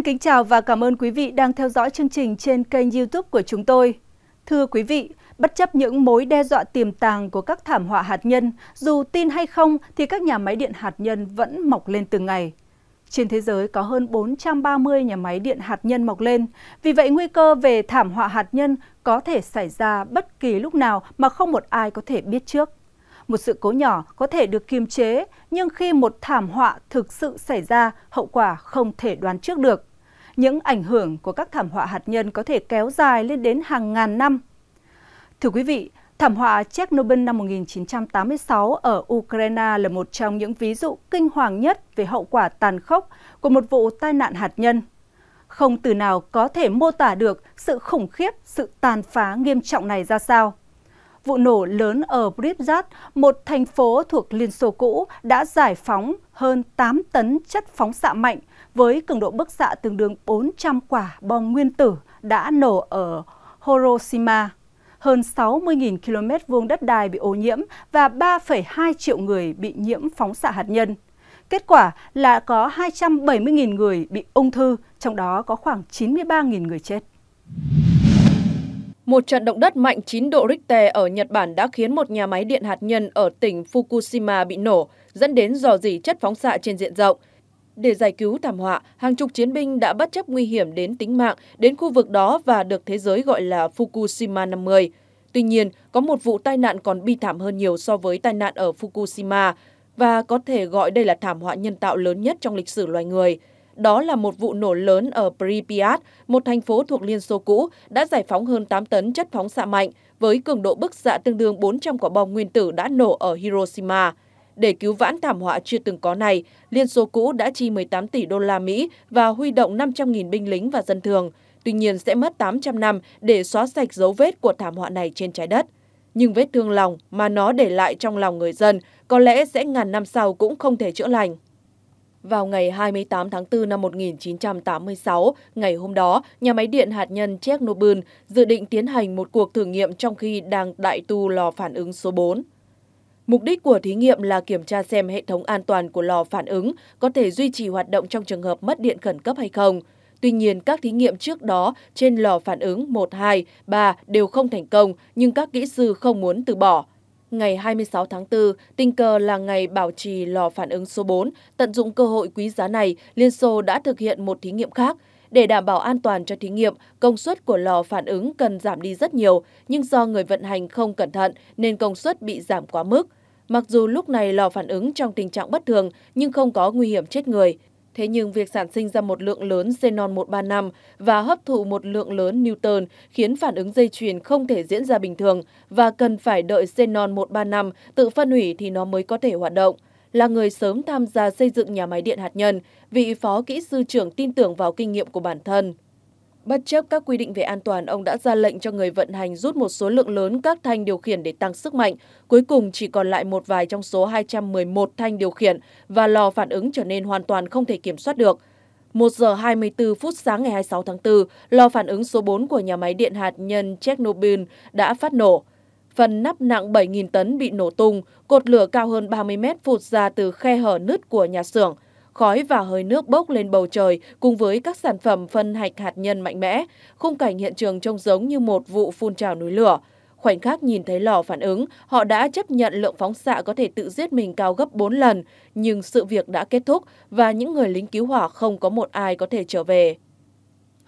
Xin kính chào và cảm ơn quý vị đang theo dõi chương trình trên kênh YouTube của chúng tôi. Thưa quý vị, bất chấp những mối đe dọa tiềm tàng của các thảm họa hạt nhân, dù tin hay không thì các nhà máy điện hạt nhân vẫn mọc lên từng ngày. Trên thế giới có hơn 430 nhà máy điện hạt nhân mọc lên, vì vậy nguy cơ về thảm họa hạt nhân có thể xảy ra bất kỳ lúc nào mà không một ai có thể biết trước. Một sự cố nhỏ có thể được kiềm chế, nhưng khi một thảm họa thực sự xảy ra, hậu quả không thể đoán trước được những ảnh hưởng của các thảm họa hạt nhân có thể kéo dài lên đến hàng ngàn năm. Thưa quý vị, thảm họa Chernobyl năm 1986 ở Ukraine là một trong những ví dụ kinh hoàng nhất về hậu quả tàn khốc của một vụ tai nạn hạt nhân. Không từ nào có thể mô tả được sự khủng khiếp, sự tàn phá nghiêm trọng này ra sao. Vụ nổ lớn ở Pripyat, một thành phố thuộc Liên Xô cũ, đã giải phóng hơn 8 tấn chất phóng xạ mạnh với cường độ bức xạ tương đương 400 quả bom nguyên tử đã nổ ở Hiroshima. Hơn 60.000 km vuông đất đai bị ô nhiễm và 3,2 triệu người bị nhiễm phóng xạ hạt nhân. Kết quả là có 270.000 người bị ung thư, trong đó có khoảng 93.000 người chết. Một trận động đất mạnh 9 độ Richter ở Nhật Bản đã khiến một nhà máy điện hạt nhân ở tỉnh Fukushima bị nổ, dẫn đến dò dỉ chất phóng xạ trên diện rộng, để giải cứu thảm họa, hàng chục chiến binh đã bất chấp nguy hiểm đến tính mạng đến khu vực đó và được thế giới gọi là Fukushima 50. Tuy nhiên, có một vụ tai nạn còn bi thảm hơn nhiều so với tai nạn ở Fukushima và có thể gọi đây là thảm họa nhân tạo lớn nhất trong lịch sử loài người. Đó là một vụ nổ lớn ở Pripyat, một thành phố thuộc Liên Xô cũ, đã giải phóng hơn 8 tấn chất phóng xạ mạnh với cường độ bức xạ tương đương 400 quả bom nguyên tử đã nổ ở Hiroshima. Để cứu vãn thảm họa chưa từng có này, Liên Xô cũ đã chi 18 tỷ đô la Mỹ và huy động 500.000 binh lính và dân thường. Tuy nhiên sẽ mất 800 năm để xóa sạch dấu vết của thảm họa này trên trái đất. Nhưng vết thương lòng mà nó để lại trong lòng người dân có lẽ sẽ ngàn năm sau cũng không thể chữa lành. Vào ngày 28 tháng 4 năm 1986, ngày hôm đó, nhà máy điện hạt nhân Chernobyl dự định tiến hành một cuộc thử nghiệm trong khi đang đại tu lò phản ứng số 4. Mục đích của thí nghiệm là kiểm tra xem hệ thống an toàn của lò phản ứng có thể duy trì hoạt động trong trường hợp mất điện khẩn cấp hay không. Tuy nhiên, các thí nghiệm trước đó trên lò phản ứng 1, 2, 3 đều không thành công, nhưng các kỹ sư không muốn từ bỏ. Ngày 26 tháng 4, tình cờ là ngày bảo trì lò phản ứng số 4. Tận dụng cơ hội quý giá này, Liên Xô đã thực hiện một thí nghiệm khác. Để đảm bảo an toàn cho thí nghiệm, công suất của lò phản ứng cần giảm đi rất nhiều, nhưng do người vận hành không cẩn thận nên công suất bị giảm quá mức. Mặc dù lúc này lò phản ứng trong tình trạng bất thường nhưng không có nguy hiểm chết người. Thế nhưng việc sản sinh ra một lượng lớn xenon 135 và hấp thụ một lượng lớn Newton khiến phản ứng dây chuyền không thể diễn ra bình thường và cần phải đợi xenon 135 tự phân hủy thì nó mới có thể hoạt động. Là người sớm tham gia xây dựng nhà máy điện hạt nhân, vị phó kỹ sư trưởng tin tưởng vào kinh nghiệm của bản thân. Bất chấp các quy định về an toàn, ông đã ra lệnh cho người vận hành rút một số lượng lớn các thanh điều khiển để tăng sức mạnh. Cuối cùng chỉ còn lại một vài trong số 211 thanh điều khiển và lò phản ứng trở nên hoàn toàn không thể kiểm soát được. 1 giờ 24 phút sáng ngày 26 tháng 4, lò phản ứng số 4 của nhà máy điện hạt nhân Chernobyl đã phát nổ. Phần nắp nặng 7.000 tấn bị nổ tung, cột lửa cao hơn 30 mét phụt ra từ khe hở nứt của nhà xưởng khói và hơi nước bốc lên bầu trời cùng với các sản phẩm phân hạch hạt nhân mạnh mẽ. Khung cảnh hiện trường trông giống như một vụ phun trào núi lửa. Khoảnh khắc nhìn thấy lò phản ứng, họ đã chấp nhận lượng phóng xạ có thể tự giết mình cao gấp 4 lần, nhưng sự việc đã kết thúc và những người lính cứu hỏa không có một ai có thể trở về.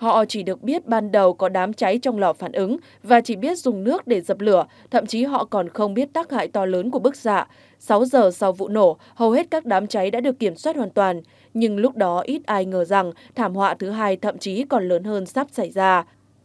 Họ chỉ được biết ban đầu có đám cháy trong lò phản ứng và chỉ biết dùng nước để dập lửa, thậm chí họ còn không biết tác hại to lớn của bức xạ. 6 giờ sau vụ nổ, hầu hết các đám cháy đã được kiểm soát hoàn toàn, nhưng lúc đó ít ai ngờ rằng thảm họa thứ hai thậm chí còn lớn hơn sắp xảy ra.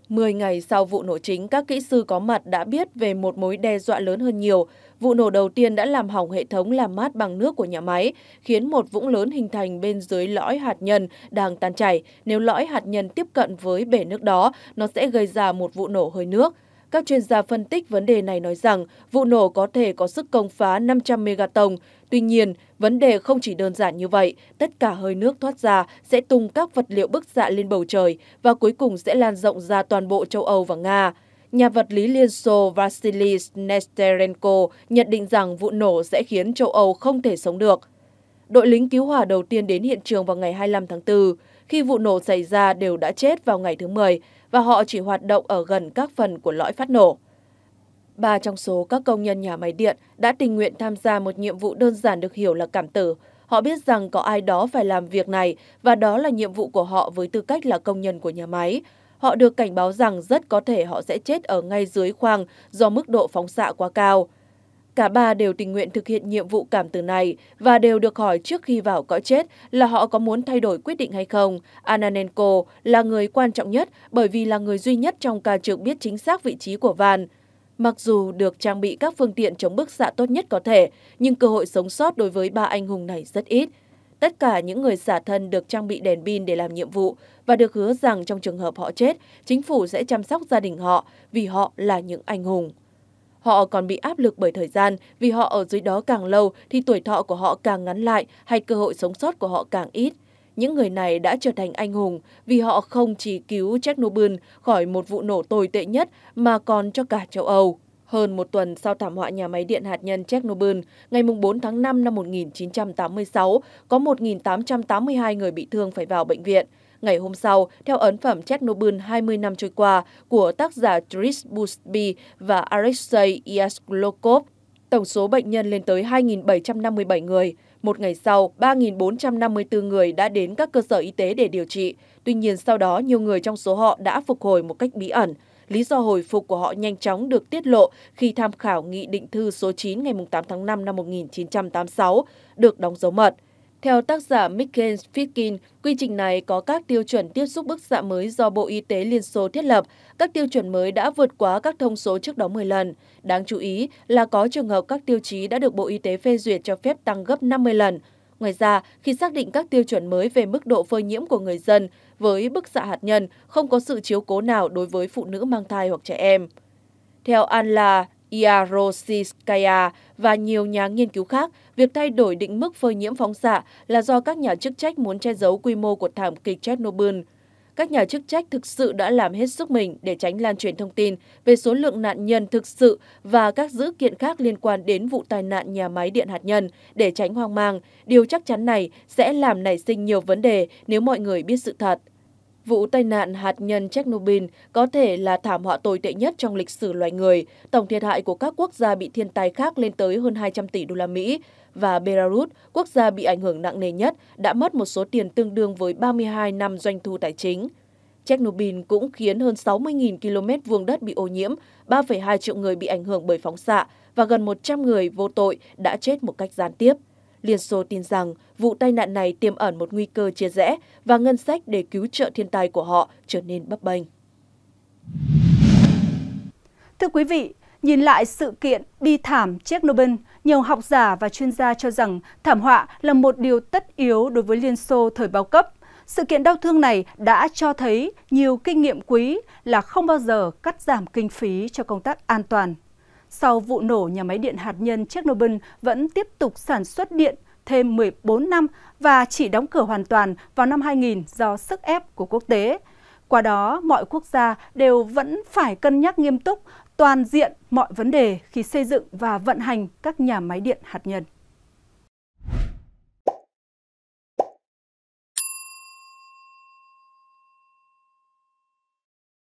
10 ngày sau vụ nổ chính, các kỹ sư có mặt đã biết về một mối đe dọa lớn hơn nhiều. Vụ nổ đầu tiên đã làm hỏng hệ thống làm mát bằng nước của nhà máy, khiến một vũng lớn hình thành bên dưới lõi hạt nhân đang tan chảy. Nếu lõi hạt nhân tiếp cận với bể nước đó, nó sẽ gây ra một vụ nổ hơi nước. Các chuyên gia phân tích vấn đề này nói rằng vụ nổ có thể có sức công phá 500 megaton. Tuy nhiên, vấn đề không chỉ đơn giản như vậy. Tất cả hơi nước thoát ra sẽ tung các vật liệu bức xạ lên bầu trời và cuối cùng sẽ lan rộng ra toàn bộ châu Âu và Nga. Nhà vật lý Liên Xô Vasily Nesterenko nhận định rằng vụ nổ sẽ khiến châu Âu không thể sống được. Đội lính cứu hỏa đầu tiên đến hiện trường vào ngày 25 tháng 4. Khi vụ nổ xảy ra đều đã chết vào ngày thứ 10, và họ chỉ hoạt động ở gần các phần của lõi phát nổ. Ba trong số các công nhân nhà máy điện đã tình nguyện tham gia một nhiệm vụ đơn giản được hiểu là cảm tử. Họ biết rằng có ai đó phải làm việc này và đó là nhiệm vụ của họ với tư cách là công nhân của nhà máy. Họ được cảnh báo rằng rất có thể họ sẽ chết ở ngay dưới khoang do mức độ phóng xạ quá cao. Cả ba đều tình nguyện thực hiện nhiệm vụ cảm tử này và đều được hỏi trước khi vào cõi chết là họ có muốn thay đổi quyết định hay không. Ananenko là người quan trọng nhất bởi vì là người duy nhất trong ca trực biết chính xác vị trí của Van. Mặc dù được trang bị các phương tiện chống bức xạ tốt nhất có thể, nhưng cơ hội sống sót đối với ba anh hùng này rất ít. Tất cả những người xả thân được trang bị đèn pin để làm nhiệm vụ và được hứa rằng trong trường hợp họ chết, chính phủ sẽ chăm sóc gia đình họ vì họ là những anh hùng. Họ còn bị áp lực bởi thời gian vì họ ở dưới đó càng lâu thì tuổi thọ của họ càng ngắn lại hay cơ hội sống sót của họ càng ít. Những người này đã trở thành anh hùng vì họ không chỉ cứu Chernobyl khỏi một vụ nổ tồi tệ nhất mà còn cho cả châu Âu. Hơn một tuần sau thảm họa nhà máy điện hạt nhân Chernobyl, ngày 4 tháng 5 năm 1986, có 1.882 người bị thương phải vào bệnh viện. Ngày hôm sau, theo ấn phẩm Chernobyl 20 năm trôi qua của tác giả Tris Busby và Alexei Yasglokov, tổng số bệnh nhân lên tới 2.757 người. Một ngày sau, 3.454 người đã đến các cơ sở y tế để điều trị. Tuy nhiên sau đó, nhiều người trong số họ đã phục hồi một cách bí ẩn. Lý do hồi phục của họ nhanh chóng được tiết lộ khi tham khảo Nghị định thư số 9 ngày 8 tháng 5 năm 1986, được đóng dấu mật. Theo tác giả Mikhail Fitkin, quy trình này có các tiêu chuẩn tiếp xúc bức xạ mới do Bộ Y tế Liên Xô thiết lập. Các tiêu chuẩn mới đã vượt quá các thông số trước đó 10 lần. Đáng chú ý là có trường hợp các tiêu chí đã được Bộ Y tế phê duyệt cho phép tăng gấp 50 lần. Ngoài ra, khi xác định các tiêu chuẩn mới về mức độ phơi nhiễm của người dân với bức xạ hạt nhân, không có sự chiếu cố nào đối với phụ nữ mang thai hoặc trẻ em. Theo Anla Yarositskaya và nhiều nhà nghiên cứu khác, việc thay đổi định mức phơi nhiễm phóng xạ là do các nhà chức trách muốn che giấu quy mô của thảm kịch Chernobyl. Các nhà chức trách thực sự đã làm hết sức mình để tránh lan truyền thông tin về số lượng nạn nhân thực sự và các dữ kiện khác liên quan đến vụ tai nạn nhà máy điện hạt nhân để tránh hoang mang. Điều chắc chắn này sẽ làm nảy sinh nhiều vấn đề nếu mọi người biết sự thật. Vụ tai nạn hạt nhân Chernobyl có thể là thảm họa tồi tệ nhất trong lịch sử loài người. Tổng thiệt hại của các quốc gia bị thiên tai khác lên tới hơn 200 tỷ đô la Mỹ và Belarus, quốc gia bị ảnh hưởng nặng nề nhất, đã mất một số tiền tương đương với 32 năm doanh thu tài chính. Chernobyl cũng khiến hơn 60.000 km vuông đất bị ô nhiễm, 3,2 triệu người bị ảnh hưởng bởi phóng xạ và gần 100 người vô tội đã chết một cách gián tiếp. Liên Xô tin rằng vụ tai nạn này tiềm ẩn một nguy cơ chia rẽ và ngân sách để cứu trợ thiên tai của họ trở nên bấp bênh. Thưa quý vị, nhìn lại sự kiện bi thảm Chernobyl, nhiều học giả và chuyên gia cho rằng thảm họa là một điều tất yếu đối với Liên Xô thời bao cấp. Sự kiện đau thương này đã cho thấy nhiều kinh nghiệm quý là không bao giờ cắt giảm kinh phí cho công tác an toàn sau vụ nổ nhà máy điện hạt nhân Chernobyl vẫn tiếp tục sản xuất điện thêm 14 năm và chỉ đóng cửa hoàn toàn vào năm 2000 do sức ép của quốc tế. Qua đó, mọi quốc gia đều vẫn phải cân nhắc nghiêm túc toàn diện mọi vấn đề khi xây dựng và vận hành các nhà máy điện hạt nhân.